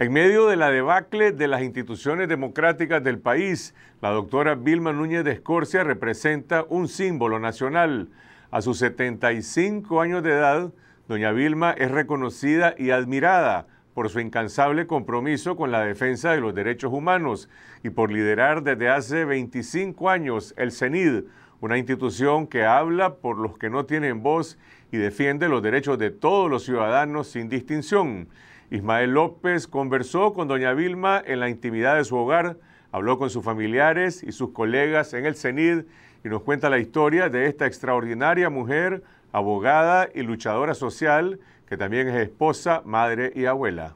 En medio de la debacle de las instituciones democráticas del país, la doctora Vilma Núñez de Escorcia representa un símbolo nacional. A sus 75 años de edad, doña Vilma es reconocida y admirada por su incansable compromiso con la defensa de los derechos humanos y por liderar desde hace 25 años el CENID, una institución que habla por los que no tienen voz y defiende los derechos de todos los ciudadanos sin distinción. Ismael López conversó con doña Vilma en la intimidad de su hogar, habló con sus familiares y sus colegas en el CENID y nos cuenta la historia de esta extraordinaria mujer, abogada y luchadora social, que también es esposa, madre y abuela.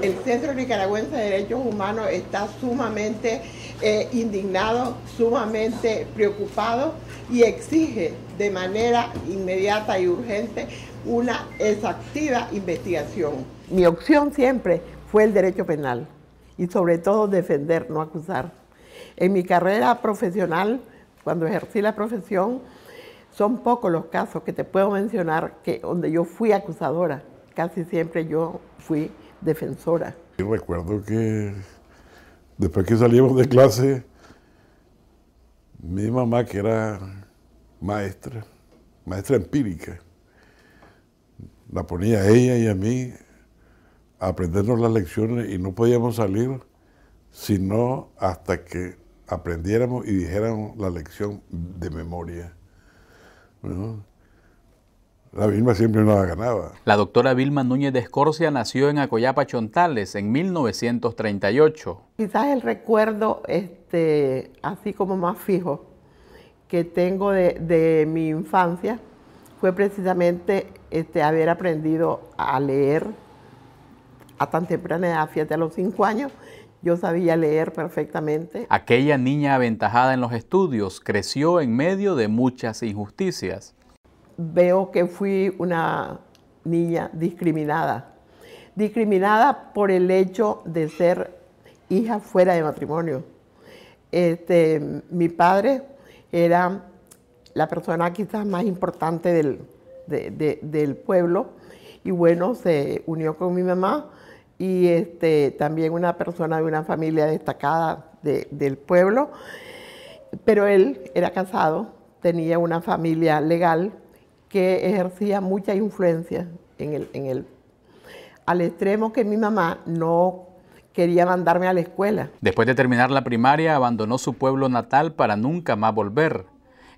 El Centro Nicaragüense de Derechos Humanos está sumamente eh, indignado, sumamente preocupado y exige de manera inmediata y urgente una exactiva investigación. Mi opción siempre fue el derecho penal y sobre todo defender, no acusar. En mi carrera profesional, cuando ejercí la profesión, son pocos los casos que te puedo mencionar que donde yo fui acusadora, casi siempre yo fui defensora. recuerdo que Después que salíamos de clase, mi mamá, que era maestra, maestra empírica, la ponía a ella y a mí a aprendernos las lecciones y no podíamos salir sino hasta que aprendiéramos y dijéramos la lección de memoria. La Vilma siempre no ganaba. La doctora Vilma Núñez de Escorcia nació en Acoyapa, Chontales, en 1938. Quizás el recuerdo, este, así como más fijo, que tengo de, mi infancia fue precisamente este, haber aprendido a leer a tan temprana edad, fíjate, a los cinco años, yo sabía leer perfectamente. Aquella niña aventajada en los estudios creció en medio de muchas injusticias veo que fui una niña discriminada. Discriminada por el hecho de ser hija fuera de matrimonio. Este, mi padre era la persona quizás más importante del, pueblo y bueno, se unió con mi mamá y este, también una persona de una familia destacada del pueblo. Pero él era casado, tenía una familia legal que ejercía mucha influencia en él, en al extremo que mi mamá no quería mandarme a la escuela. Después de terminar la primaria, abandonó su pueblo natal para nunca más volver.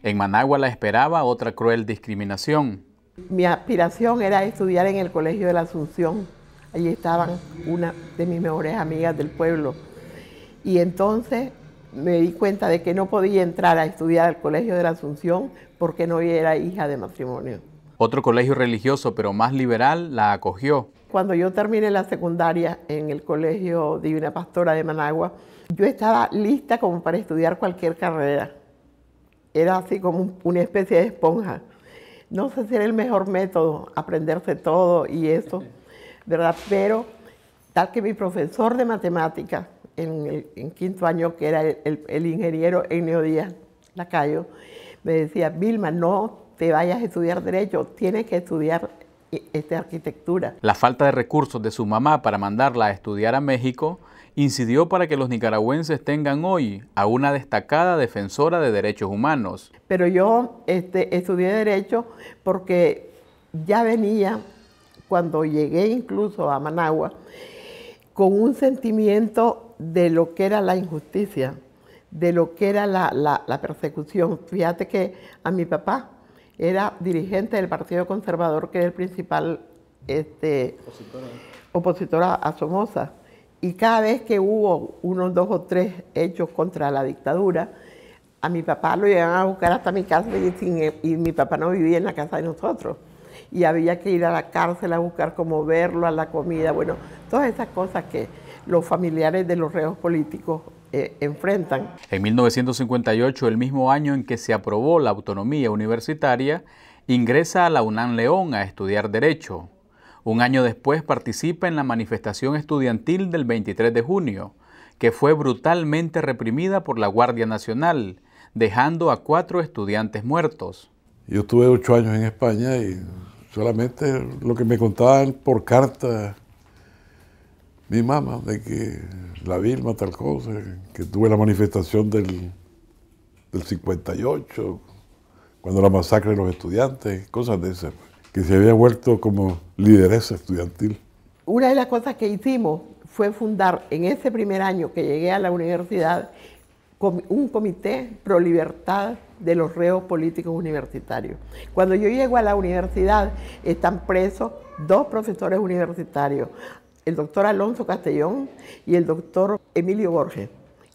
En Managua la esperaba otra cruel discriminación. Mi aspiración era estudiar en el Colegio de la Asunción. Allí estaban una de mis mejores amigas del pueblo. Y entonces me di cuenta de que no podía entrar a estudiar al Colegio de la Asunción porque no era hija de matrimonio. Otro colegio religioso, pero más liberal, la acogió. Cuando yo terminé la secundaria en el Colegio Divina Pastora de Managua, yo estaba lista como para estudiar cualquier carrera. Era así como una especie de esponja. No sé si era el mejor método, aprenderse todo y eso, ¿verdad? Pero tal que mi profesor de matemáticas en el quinto año, que era el, ingeniero Enio Díaz Lacayo, me decía, Vilma, no te vayas a estudiar derecho, tienes que estudiar eh, este, arquitectura. La falta de recursos de su mamá para mandarla a estudiar a México incidió para que los nicaragüenses tengan hoy a una destacada defensora de derechos humanos. Pero yo este, estudié derecho porque ya venía, cuando llegué incluso a Managua, con un sentimiento de lo que era la injusticia, de lo que era la, persecución. Fíjate que a mi papá era dirigente del Partido Conservador, que era el principal este, opositora. a Somoza. Y cada vez que hubo unos dos o tres hechos contra la dictadura, a mi papá lo llegaban a buscar hasta mi casa y, e, y, mi papá no vivía en la casa de nosotros. Y había que ir a la cárcel a buscar cómo verlo, a la comida, bueno, todas esas cosas que los familiares de los reos políticos eh, enfrentan. En 1958, el mismo año en que se aprobó la autonomía universitaria, ingresa a la UNAM León a estudiar Derecho. Un año después participa en la manifestación estudiantil del 23 de junio, que fue brutalmente reprimida por la Guardia Nacional, dejando a cuatro estudiantes muertos. Yo estuve ocho años en España y solamente lo que me contaban por carta mi mamá de que la Vilma tal cosa, que tuve la manifestación del, del 58, cuando la masacre de los estudiantes, cosas de esas, que se había vuelto como lideresa estudiantil. Una de las cosas que hicimos fue fundar en ese primer año que llegué a la universidad un comité pro libertad de los reos políticos universitarios. Cuando yo llego a la universidad están presos dos profesores universitarios, el doctor Alonso Castellón y el doctor Emilio Borges.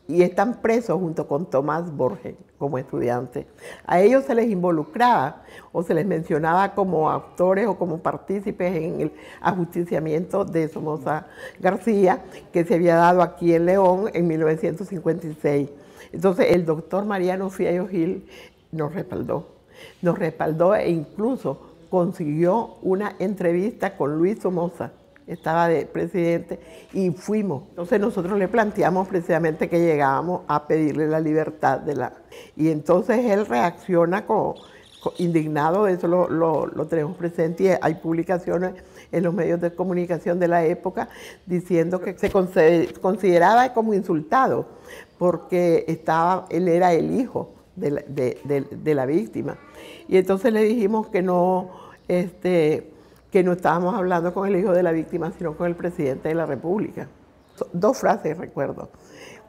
Y están presos junto con Tomás Borges como estudiante. A ellos se les involucraba o se les mencionaba como actores o como partícipes en el ajusticiamiento de Somoza García que se había dado aquí en León en 1956. Entonces el doctor Mariano Fiallo Gil nos respaldó. Nos respaldó e incluso consiguió una entrevista con Luis Somoza estaba de presidente, y fuimos. Entonces nosotros le planteamos precisamente que llegábamos a pedirle la libertad de la... Y entonces él reacciona con, indignado, eso lo, tenemos presente y hay publicaciones en los medios de comunicación de la época diciendo que se consideraba como insultado porque estaba, él era el hijo de la, de la víctima. Y entonces le dijimos que no... Este, que no estábamos hablando con el hijo de la víctima, sino con el presidente de la República. Dos frases recuerdo.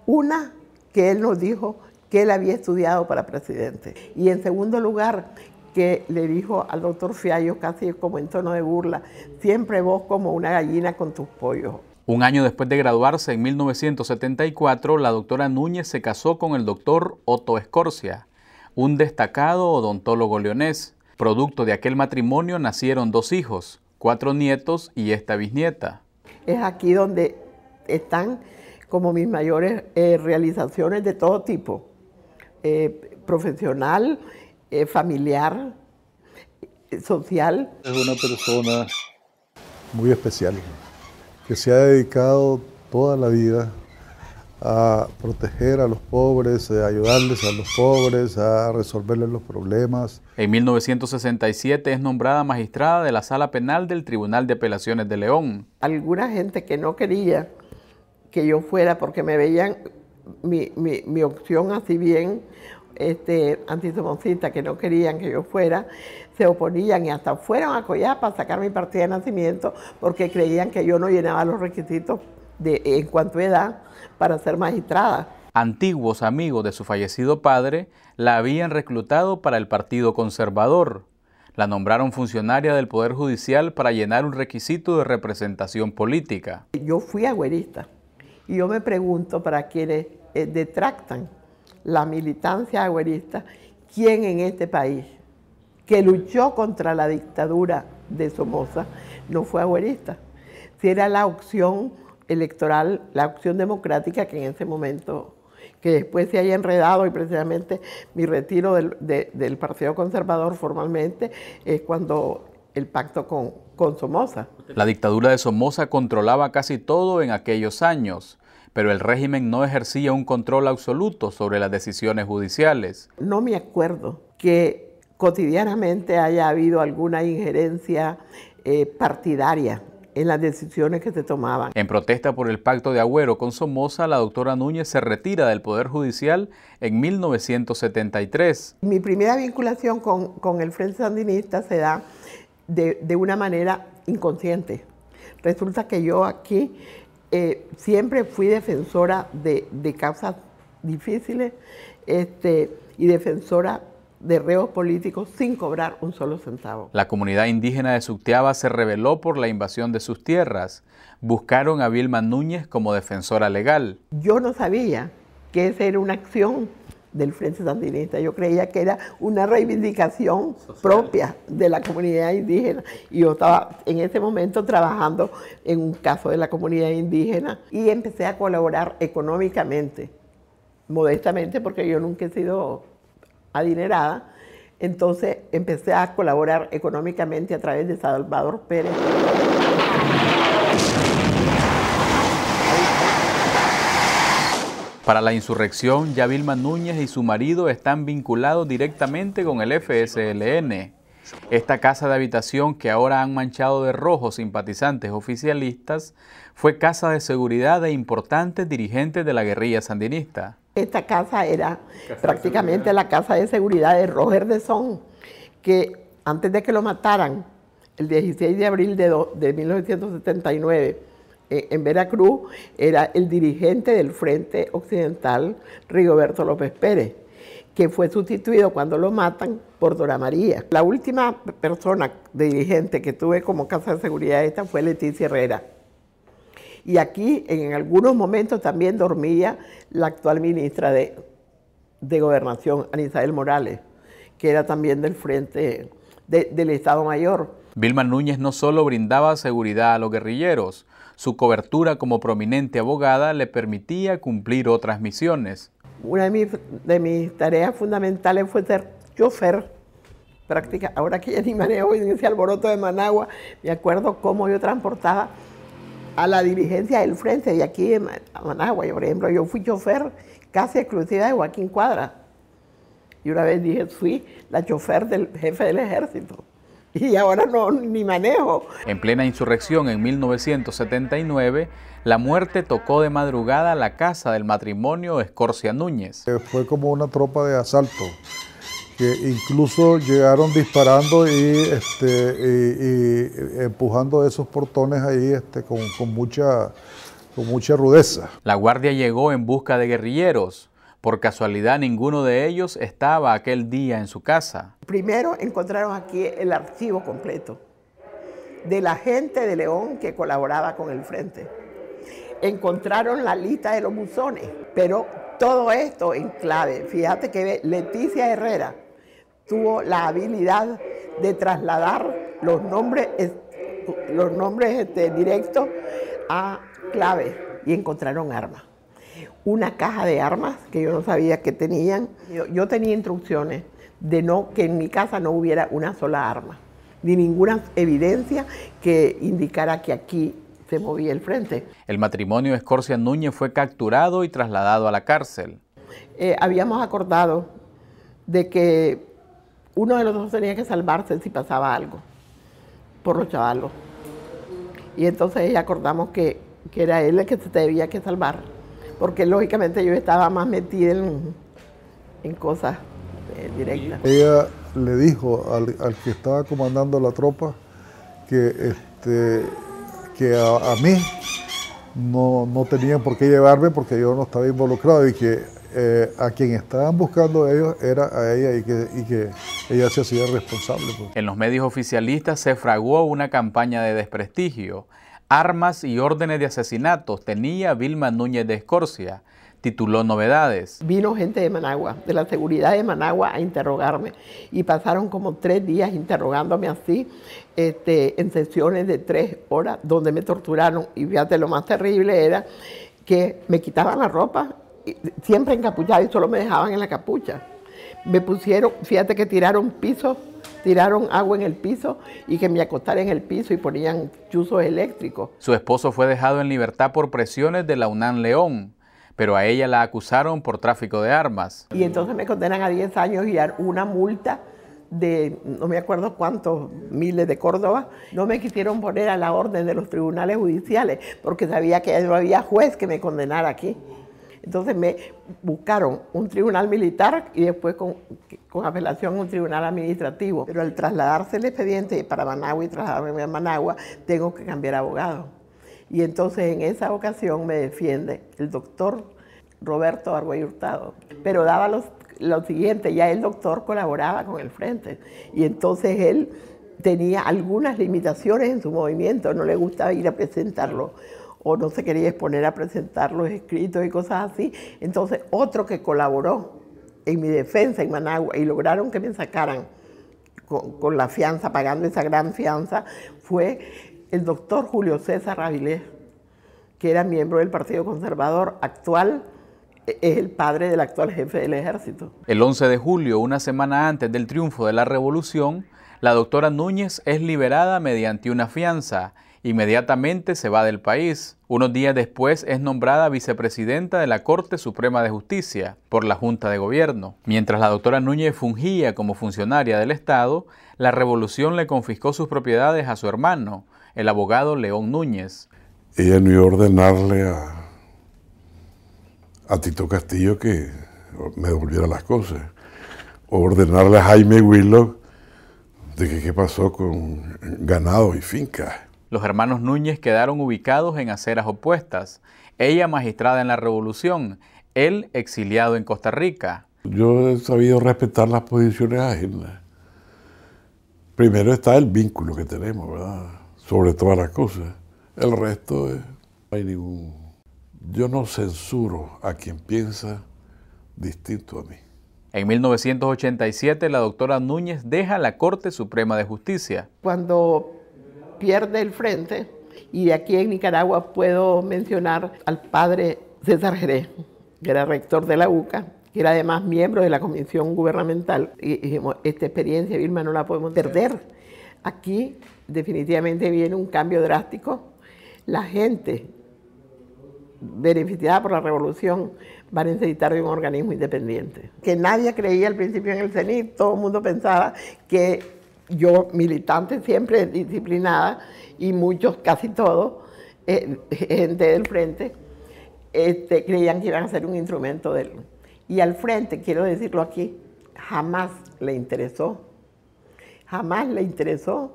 Una, que él nos dijo que él había estudiado para presidente. Y en segundo lugar, que le dijo al doctor Fiallo casi como en tono de burla, siempre vos como una gallina con tus pollos. Un año después de graduarse, en 1974, la doctora Núñez se casó con el doctor Otto Escorcia, un destacado odontólogo leonés. Producto de aquel matrimonio nacieron dos hijos, cuatro nietos y esta bisnieta. Es aquí donde están como mis mayores eh, realizaciones de todo tipo, eh, profesional, eh, familiar, social. Es una persona muy especial, que se ha dedicado toda la vida a proteger a los pobres, ayudarles a los pobres, a resolverles los problemas. En 1967 es nombrada magistrada de la Sala Penal del Tribunal de Apelaciones de León. Alguna gente que no quería que yo fuera porque me veían mi, opción así bien este, antisomoncista que no querían que yo fuera, se oponían y hasta fueron a Coyapa para sacar mi partida de nacimiento porque creían que yo no llenaba los requisitos en cuanto a edad para ser magistrada. Antiguos amigos de su fallecido padre la habían reclutado para el Partido Conservador. La nombraron funcionaria del Poder Judicial para llenar un requisito de representación política. Yo fui agüerista y yo me pregunto para quienes eh, detractan la militancia agüerista, ¿quién en este país que luchó contra la dictadura de Somoza no fue agüerista? Si era la opción electoral, la opción democrática que en ese momento, que después se haya enredado y precisamente mi retiro del, Partido Conservador formalmente es cuando el pacto con, Somoza. La dictadura de Somoza controlaba casi todo en aquellos años pero el régimen no ejercía un control absoluto sobre las decisiones judiciales. No me acuerdo que cotidianamente haya habido alguna injerencia eh, partidaria en las decisiones que se tomaban. En protesta por el pacto de Agüero con Somoza, la doctora Núñez se retira del Poder Judicial en 1973. Mi primera vinculación con, el Frente Sandinista se da de, una manera inconsciente. Resulta que yo aquí eh, siempre fui defensora de, causas difíciles este, y defensora de reos políticos sin cobrar un solo centavo. La comunidad indígena de Sukteaba se rebeló por la invasión de sus tierras. Buscaron a Vilma Núñez como defensora legal. Yo no sabía que esa era una acción del Frente Sandinista. Yo creía que era una reivindicación propia de la comunidad indígena. Y yo estaba en ese momento trabajando en un caso de la comunidad indígena y empecé a colaborar económicamente, modestamente, porque yo nunca he sido adinerada, entonces empecé a colaborar económicamente a través de Salvador Pérez. Para la insurrección, ya Vilma Núñez y su marido están vinculados directamente con el FSLN. Esta casa de habitación que ahora han manchado de rojo simpatizantes oficialistas fue casa de seguridad de importantes dirigentes de la guerrilla sandinista esta casa era prácticamente la casa de seguridad de Roger de Son, que antes de que lo mataran, el 16 de abril de, 1979, eh, en Veracruz, era el dirigente del Frente Occidental, Rigoberto López Pérez, que fue sustituido cuando lo matan por Dora María. La última persona dirigente que tuve como casa de seguridad esta fue Leticia Herrera y aquí en algunos momentos también dormía la actual ministra de, de Gobernación, Anisabel Morales, que era también del frente del Estado Mayor. Vilma Núñez no solo brindaba seguridad a los guerrilleros, su cobertura como prominente abogada le permitía cumplir otras misiones. Una de mis, de mis tareas fundamentales fue ser chofer práctica. Ahora que ya ni manejo en ese alboroto de Managua, me acuerdo cómo yo transportaba a la dirigencia del frente de aquí en Managua. Yo Por ejemplo, yo fui chofer casi exclusiva de Joaquín Cuadra. Y una vez dije, fui la chofer del jefe del ejército. Y ahora no, ni manejo. En plena insurrección en 1979, la muerte tocó de madrugada la casa del matrimonio Escorcia Núñez. Eh, fue como una tropa de asalto que incluso llegaron disparando y, este, empujando esos portones ahí este, con, mucha, con mucha rudeza. La guardia llegó en busca de guerrilleros. Por casualidad ninguno de ellos estaba aquel día en su casa. Primero encontraron aquí el archivo completo de la gente de León que colaboraba con el frente. Encontraron la lista de los buzones, pero todo esto en clave. Fíjate que Leticia Herrera, tuvo la habilidad de trasladar los nombres, los nombres este, directos a clave y encontraron armas. Una caja de armas que yo no sabía que tenían. Yo, tenía instrucciones de no que en mi casa no hubiera una sola arma, ni ninguna evidencia que indicara que aquí se movía el frente. El matrimonio Escorcia Núñez fue capturado y trasladado a la cárcel. Eh, habíamos acordado de que uno de los dos tenía que salvarse si pasaba algo por los chavalos. Y entonces acordamos que, que era él el que se debía que salvar, porque lógicamente yo estaba más metida en, en cosas eh, directas. Ella le dijo al, que estaba comandando la tropa que, este, que a, mí no, no tenían por qué llevarme porque yo no estaba involucrado y que eh, a quien estaban buscando ellos era a ella y que, ella se hacía responsable. Pues. En los medios oficialistas se fraguó una campaña de desprestigio. Armas y órdenes de asesinatos tenía Vilma Núñez de Escorcia, tituló Novedades. Vino gente de Managua, de la seguridad de Managua, a interrogarme y pasaron como tres días interrogándome así, este, en sesiones de tres horas, donde me torturaron. Y fíjate, lo más terrible era que me quitaban la ropa siempre encapuchado y solo me dejaban en la capucha. Me pusieron, fíjate que tiraron piso tiraron agua en el piso y que me acostara en el piso y ponían chuzos eléctricos. Su esposo fue dejado en libertad por presiones de la UNAM León, pero a ella la acusaron por tráfico de armas. Y entonces me condenan a 10 años y a una multa de no me acuerdo cuántos miles de Córdoba, no me quisieron poner a la orden de los tribunales judiciales porque sabía que no había juez que me condenara aquí. Entonces me buscaron un tribunal militar y después con, apelación un tribunal administrativo. Pero al trasladarse el expediente para Managua y trasladarme a Managua, tengo que cambiar abogado. Y entonces en esa ocasión me defiende el doctor Roberto Argüey Hurtado. Pero daba lo siguiente, ya el doctor colaboraba con el frente. Y entonces él tenía algunas limitaciones en su movimiento, no le gustaba ir a presentarlo o no se quería exponer a presentar los escritos y cosas así. Entonces otro que colaboró en mi defensa en Managua y lograron que me sacaran con, la fianza, pagando esa gran fianza, fue el doctor Julio César Avilés, que era miembro del Partido Conservador actual e, es el padre del actual jefe del ejército. El 11 de julio, una semana antes del triunfo de la revolución, la doctora Núñez es liberada mediante una fianza Inmediatamente se va del país. Unos días después es nombrada vicepresidenta de la Corte Suprema de Justicia por la Junta de Gobierno. Mientras la doctora Núñez fungía como funcionaria del Estado, la revolución le confiscó sus propiedades a su hermano, el abogado León Núñez. Ella no iba a ordenarle a, Tito Castillo que me devolviera las cosas, o ordenarle a Jaime Willow de que qué pasó con ganado y finca. Los hermanos Núñez quedaron ubicados en aceras opuestas, ella magistrada en la Revolución, él exiliado en Costa Rica. Yo he sabido respetar las posiciones ajenas. Primero está el vínculo que tenemos, ¿verdad? Sobre todas las cosas. El resto es, no hay ningún... Yo no censuro a quien piensa distinto a mí. En 1987 la doctora Núñez deja la Corte Suprema de Justicia. Cuando pierde el frente. Y de aquí en Nicaragua puedo mencionar al padre César Jerez, que era rector de la UCA, que era además miembro de la comisión gubernamental. Y dijimos, esta experiencia, Vilma, no la podemos perder. Aquí definitivamente viene un cambio drástico. La gente beneficiada por la revolución va a necesitar de un organismo independiente. Que nadie creía al principio en el CENIT, todo el mundo pensaba que yo militante siempre disciplinada y muchos, casi todos, eh, gente del frente, este, creían que iban a ser un instrumento de él. Y al frente, quiero decirlo aquí, jamás le interesó, jamás le interesó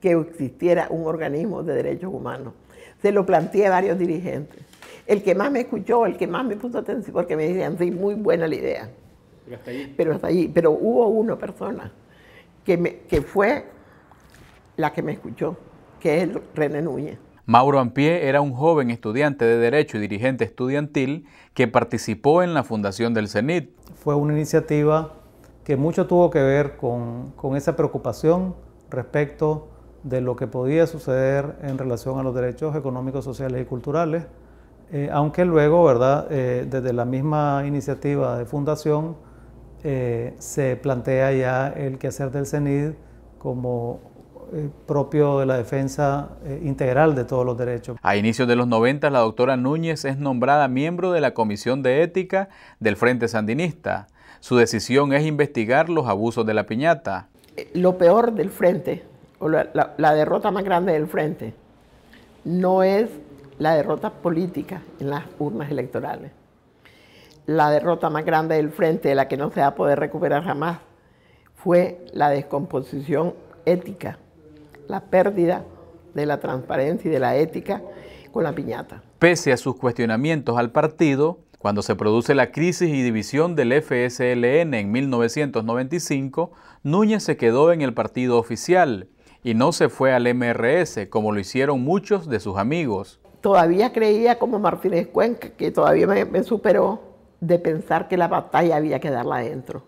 que existiera un organismo de derechos humanos. Se lo planteé a varios dirigentes. El que más me escuchó, el que más me puso atención, porque me decían, sí, muy buena la idea. Pero hasta ahí, Pero hasta allí. Pero hubo una persona que, fue la que me escuchó, que es René Núñez. Mauro Ampié era un joven estudiante de Derecho y dirigente estudiantil que participó en la fundación del CENIT. Fue una iniciativa que mucho tuvo que ver con, esa preocupación respecto de lo que podía suceder en relación a los derechos económicos, sociales y culturales, eh, aunque luego, ¿verdad?, eh, desde la misma iniciativa de fundación eh, se plantea ya el quehacer del CENID como eh, propio de la defensa eh, integral de todos los derechos. A inicios de los 90, la doctora Núñez es nombrada miembro de la Comisión de Ética del Frente Sandinista. Su decisión es investigar los abusos de la piñata. Lo peor del frente, o la derrota más grande del frente, no es la derrota política en las urnas electorales la derrota más grande del frente, de la que no se va a poder recuperar jamás, fue la descomposición ética, la pérdida de la transparencia y de la ética con la piñata. Pese a sus cuestionamientos al partido, cuando se produce la crisis y división del FSLN en 1995, Núñez se quedó en el partido oficial y no se fue al MRS, como lo hicieron muchos de sus amigos. Todavía creía como Martínez Cuenca, que todavía me, superó, de pensar que la batalla había que darla adentro.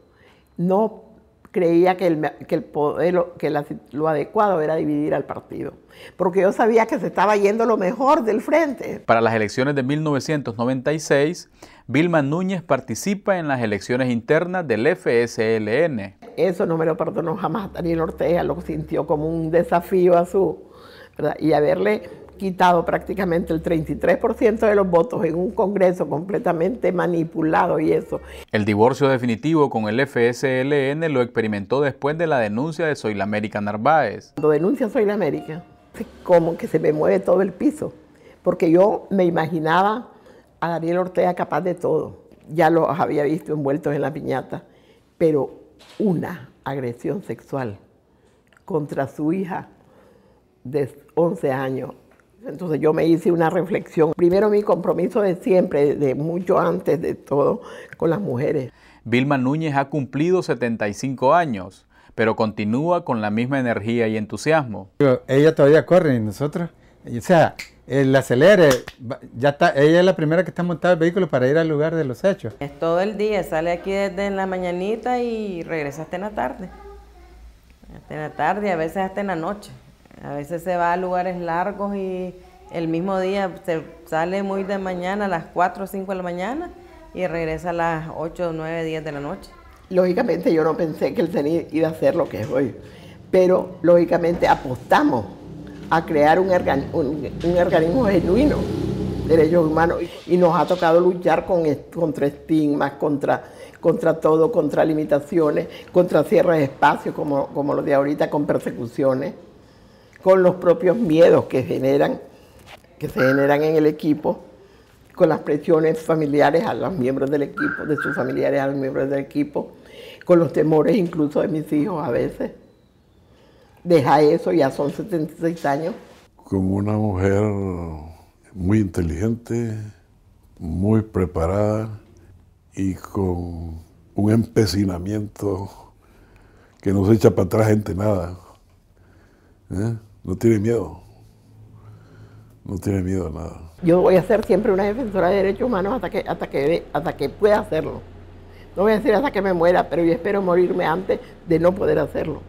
No creía que, el, que, el poder, que lo adecuado era dividir al partido, porque yo sabía que se estaba yendo lo mejor del frente. Para las elecciones de 1996, Vilma Núñez participa en las elecciones internas del FSLN. Eso no me lo perdonó jamás Daniel Ortega, lo sintió como un desafío a su... ¿verdad? Y verle quitado prácticamente el 33% de los votos en un Congreso completamente manipulado y eso. El divorcio definitivo con el FSLN lo experimentó después de la denuncia de Soy América Narváez. Cuando denuncia Soy América, como que se me mueve todo el piso, porque yo me imaginaba a Daniel Ortega capaz de todo. Ya los había visto envueltos en la piñata, pero una agresión sexual contra su hija de 11 años entonces yo me hice una reflexión. Primero mi compromiso de siempre, de mucho antes de todo, con las mujeres. Vilma Núñez ha cumplido 75 años, pero continúa con la misma energía y entusiasmo. Ella todavía corre y nosotros, o sea, el acelere, ya está, ella es la primera que está montada el vehículo para ir al lugar de los hechos. Es todo el día, sale aquí desde la mañanita y regresa hasta en la tarde. Hasta en la tarde, a veces hasta en la noche. A veces se va a lugares largos y el mismo día se sale muy de mañana, a las 4 o 5 de la mañana, y regresa a las 8, 9, 10 de la noche. Lógicamente yo no pensé que el CENI iba a hacer lo que es hoy, pero lógicamente apostamos a crear un, un, organismo genuino de derechos humanos y nos ha tocado luchar con, contra estigmas, contra, todo, contra limitaciones, contra cierres de espacios como los de ahorita, con persecuciones con los propios miedos que generan, que se generan en el equipo, con las presiones familiares a los miembros del equipo, de sus familiares a los miembros del equipo, con los temores incluso de mis hijos a veces. Deja eso, ya son 76 años. Con una mujer muy inteligente, muy preparada y con un empecinamiento que no se echa para atrás gente nada. ¿eh? No tiene miedo. No tiene miedo a nada. Yo voy a ser siempre una defensora de derechos humanos hasta que, hasta que, hasta que pueda hacerlo. No voy a decir hasta que me muera, pero yo espero morirme antes de no poder hacerlo.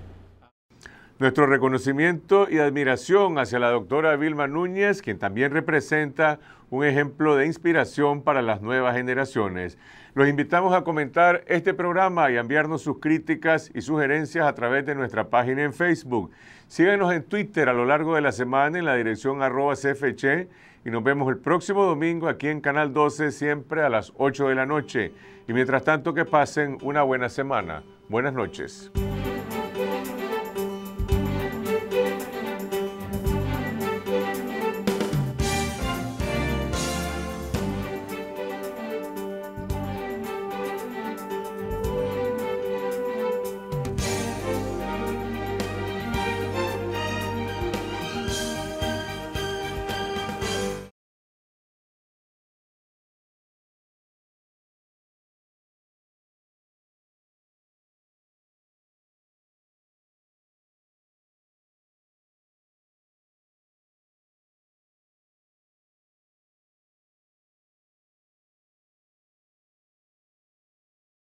Nuestro reconocimiento y admiración hacia la doctora Vilma Núñez, quien también representa un ejemplo de inspiración para las nuevas generaciones. Los invitamos a comentar este programa y a enviarnos sus críticas y sugerencias a través de nuestra página en Facebook. Síguenos en Twitter a lo largo de la semana en la dirección arroba y nos vemos el próximo domingo aquí en Canal 12, siempre a las 8 de la noche. Y mientras tanto, que pasen una buena semana. Buenas noches.